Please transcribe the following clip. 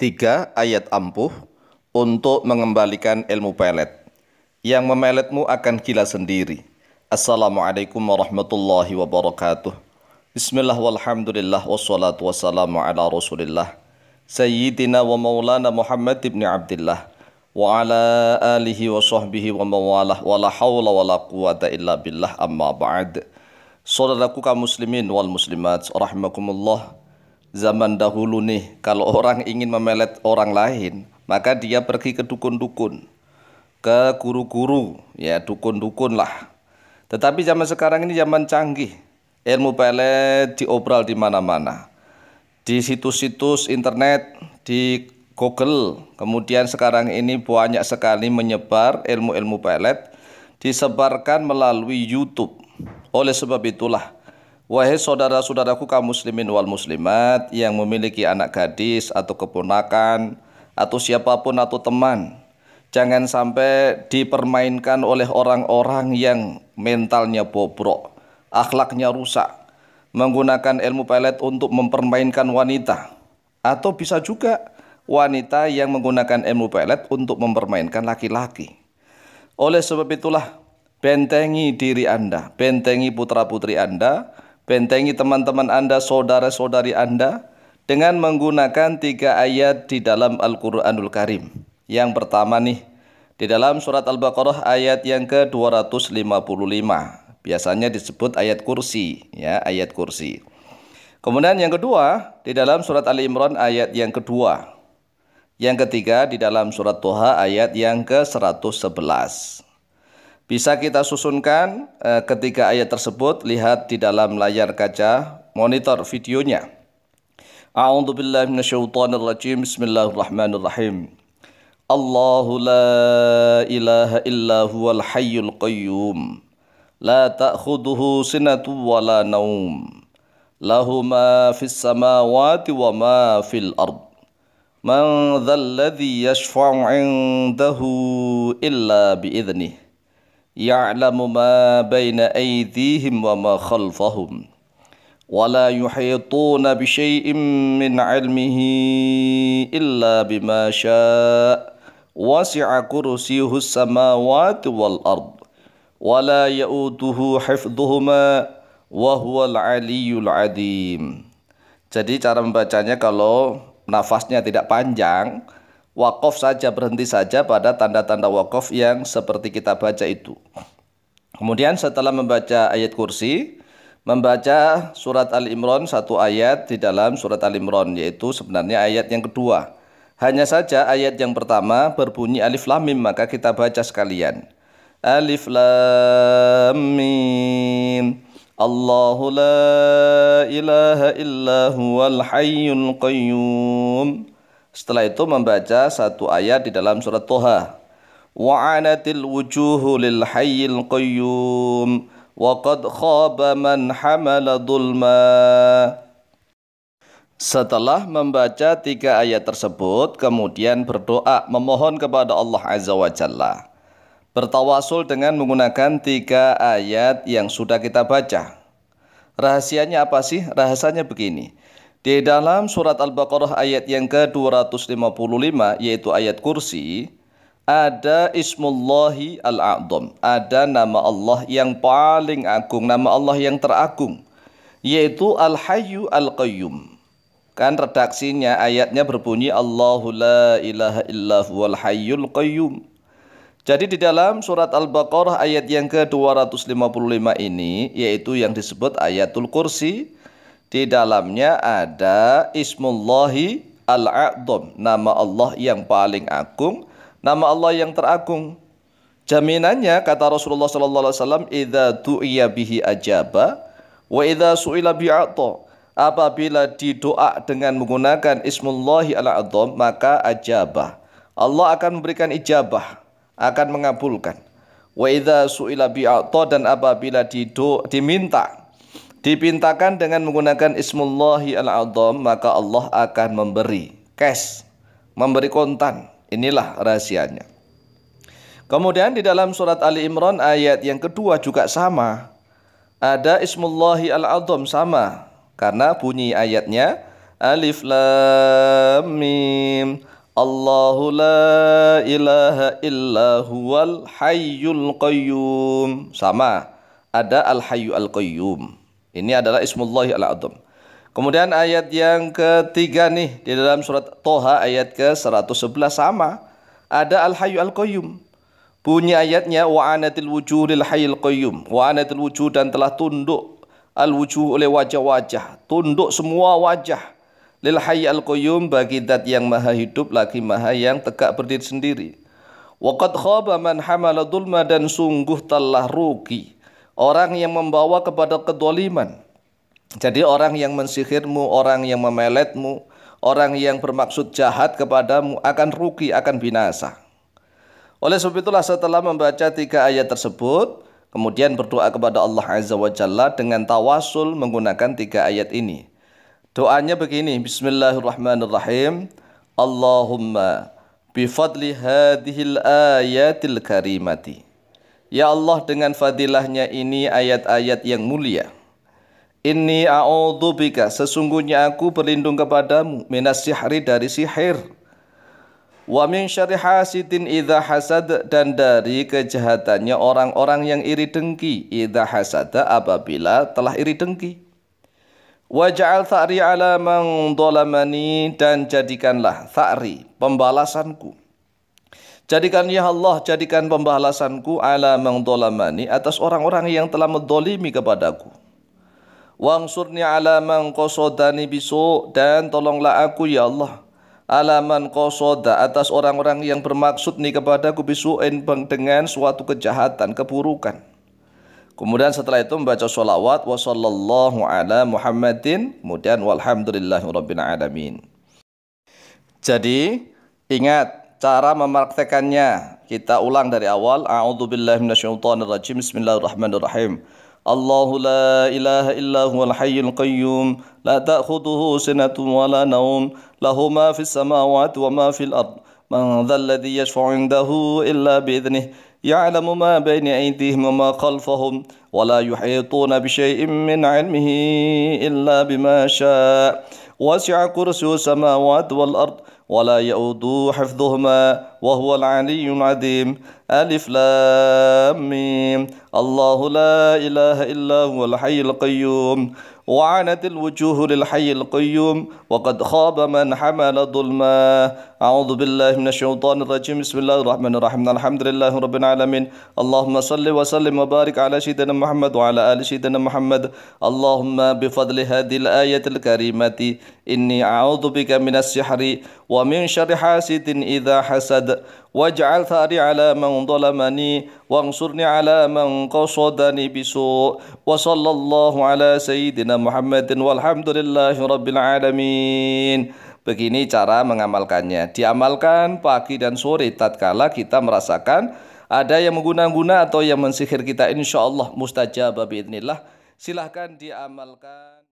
Tiga ayat ampuh untuk mengembalikan ilmu pelet. Yang memeletmu akan gila sendiri. Assalamualaikum warahmatullahi wabarakatuh. Bismillah walhamdulillah wassalatu wassalamu ala rasulillah. Sayyidina wa maulana Muhammad ibn Abdullah. Wa ala alihi wa sahbihi wa mawalah wa la hawla wa la quwata illa billah amma ba'd. Saudaraku kaum muslimin wal muslimat rahimakumullah zaman dahulu nih kalau orang ingin memelet orang lain maka dia pergi ke dukun-dukun ke guru-guru ya dukun-dukun lah tetapi zaman sekarang ini zaman canggih ilmu pelet diobral di mana-mana di situs-situs internet di Google kemudian sekarang ini banyak sekali menyebar ilmu-ilmu pelet disebarkan melalui YouTube oleh sebab itulah Wahai saudara-saudaraku kaum muslimin wal muslimat yang memiliki anak gadis atau keponakan atau siapapun atau teman, jangan sampai dipermainkan oleh orang-orang yang mentalnya bobrok, akhlaknya rusak, menggunakan ilmu pelet untuk mempermainkan wanita. Atau bisa juga wanita yang menggunakan ilmu pelet untuk mempermainkan laki-laki. Oleh sebab itulah, bentengi diri Anda, bentengi putra-putri Anda, Bentengi teman-teman Anda, saudara-saudari Anda dengan menggunakan tiga ayat di dalam Al-Quranul Karim. Yang pertama nih, di dalam surat Al-Baqarah ayat yang ke-255. Biasanya disebut ayat kursi, ya, ayat kursi. Kemudian yang kedua, di dalam surat Ali Imran ayat yang kedua. Yang ketiga, di dalam surat Toha ayat yang ke-111. Bisa kita susunkan eh, ketiga ayat tersebut, lihat di dalam layar kaca monitor videonya. A'udzu billahi minasyaitonir rajim. Bismillahirrahmanirrahim. Allahu la ilaha illa huwal hayyul qayyum. La ta'khudhuhu sinatu wa la naum. Lahu ma fis samawati wa ma fil ardh. من ladzi yashfa'u 'indahu illa bi idznihi ya'lamu ma bayna aydihim wa ma khalfahum wa la yuhituna bi syai'in min 'ilmihi illa bima syaa' wasi'a kursiyyuhu samawati wal ard wa la ya'uduhu hifdhuhuma wa huwal aliyyul 'adzim jadi cara membacanya kalau nafasnya tidak panjang wakof saja berhenti saja pada tanda-tanda wakof yang seperti kita baca itu. Kemudian setelah membaca ayat kursi, membaca surat al Imron satu ayat di dalam surat al Imron yaitu sebenarnya ayat yang kedua. Hanya saja ayat yang pertama berbunyi alif lam mim maka kita baca sekalian. Alif lam mim Allahu la ilaha illa huwal hayyul qayyum setelah itu membaca satu ayat di dalam surat Toha. Wa'anatil wujuhu lil hayyil qayyum wa qad khaba man hamala dhulma. Setelah membaca tiga ayat tersebut, kemudian berdoa memohon kepada Allah Azza wa Jalla. Bertawasul dengan menggunakan tiga ayat yang sudah kita baca. Rahasianya apa sih? Rahasianya begini. Di dalam surat Al-Baqarah ayat yang ke-255 yaitu ayat kursi ada ismullahi al adham ada nama Allah yang paling agung, nama Allah yang teragung yaitu Al-Hayyu Al-Qayyum. Kan redaksinya ayatnya berbunyi Allahu la ilaha illa huwal hayyul qayyum. Jadi di dalam surat Al-Baqarah ayat yang ke-255 ini yaitu yang disebut ayatul kursi di dalamnya ada Ismullahi Al-A'dham, nama Allah yang paling agung, nama Allah yang teragung. Jaminannya kata Rasulullah sallallahu alaihi wasallam, "Idza tu'iya bihi ajaba wa idza su'ila bi'ata." Apabila didoa dengan menggunakan Ismullahi Al-A'dham, maka ajabah. Allah akan memberikan ijabah, akan mengabulkan. Wa idza su'ila bi'ata dan apabila dido, diminta dipintakan dengan menggunakan ismullahi al-azam maka Allah akan memberi cash, memberi kontan. Inilah rahasianya. Kemudian di dalam surat Ali Imran ayat yang kedua juga sama. Ada ismullahi al-azam sama karena bunyi ayatnya alif lam mim Allahu la ilaha illa huwal hayyul qayyum sama ada al hayyul al qayyum ini adalah Ismullahi al-Azam. Kemudian ayat yang ketiga nih di dalam surat Toha ayat ke-111 sama. Ada Al-Hayyu Al-Qayyum. Bunyi ayatnya wa'anatil wujuh lil hayyil qayyum. Wa'anatil wujuh dan telah tunduk al-wujuh oleh wajah-wajah. Tunduk semua wajah. Lil hayy al-qayyum bagi zat yang maha hidup lagi maha yang tegak berdiri sendiri. Waqad khaba man hamala dhulma dan sungguh telah rugi orang yang membawa kepada kedoliman. Jadi orang yang mensihirmu, orang yang memeletmu, orang yang bermaksud jahat kepadamu akan rugi, akan binasa. Oleh sebab itulah setelah membaca tiga ayat tersebut, kemudian berdoa kepada Allah Azza wa Jalla dengan tawasul menggunakan tiga ayat ini. Doanya begini, Bismillahirrahmanirrahim. Allahumma bifadli hadihil ayatil karimati. Ya Allah dengan fadilahnya ini ayat-ayat yang mulia. Ini a'udhu bika sesungguhnya aku berlindung kepadamu minas sihri dari sihir. Wa min syari hasidin idha hasad dan dari kejahatannya orang-orang yang iri dengki idha hasada apabila telah iri dengki. Wa ja'al tha'ri ala man dan jadikanlah tha'ri pembalasanku Jadikan ya Allah, jadikan pembalasanku ala mengdolamani atas orang-orang yang telah mendolimi kepadaku. Wangsurni ala mengkosodani bisu dan tolonglah aku ya Allah alaman kosoda atas orang-orang yang bermaksud nih kepadaku bisu dengan suatu kejahatan, keburukan. Kemudian setelah itu membaca sholawat wa sallallahu ala muhammadin kemudian walhamdulillahi rabbil alamin. Jadi ingat cara mempraktekannya. Kita ulang dari awal. a'udzu billahi minasyaitonir rajim Bismillahirrahmanirrahim. Allahu la ilaha illa huwal hayyul qayyum la ta'khudhuhu sinatun wa la nawm lahu ma fis samawati wa ma fil ard man dhal ladhi yashfa'u 'indahu illa bi idhnihi يعلم ما بين أيديهم وما خلفهم ولا يحيطون بشيء من علمه إلا بما شاء وسع كرسي السماوات والأرض ولا يؤود حفظهما وهو العلي العظيم ألف لام ميم الله لا إله إلا هو الحي القيوم وعنت الوجوه للحي القيوم وقد خاب من حمل ظلما أعوذ بالله من الشيطان الرجيم بسم الله الرحمن الرحيم الحمد لله رب العالمين اللهم صل وسلم وبارك على سيدنا محمد وعلى آل سيدنا محمد اللهم بفضل هذه الآية الكريمة إني أعوذ بك من السحر wa min syarri hasidin idza hasad waj'al thari ala man dhalamani wansurni ala man qasadani bisu wa sallallahu ala sayyidina Muhammadin walhamdulillahi rabbil alamin Begini cara mengamalkannya. Diamalkan pagi dan sore tatkala kita merasakan ada yang mengguna-guna atau yang mensihir kita insya Allah mustajab biidnillah. Silahkan diamalkan.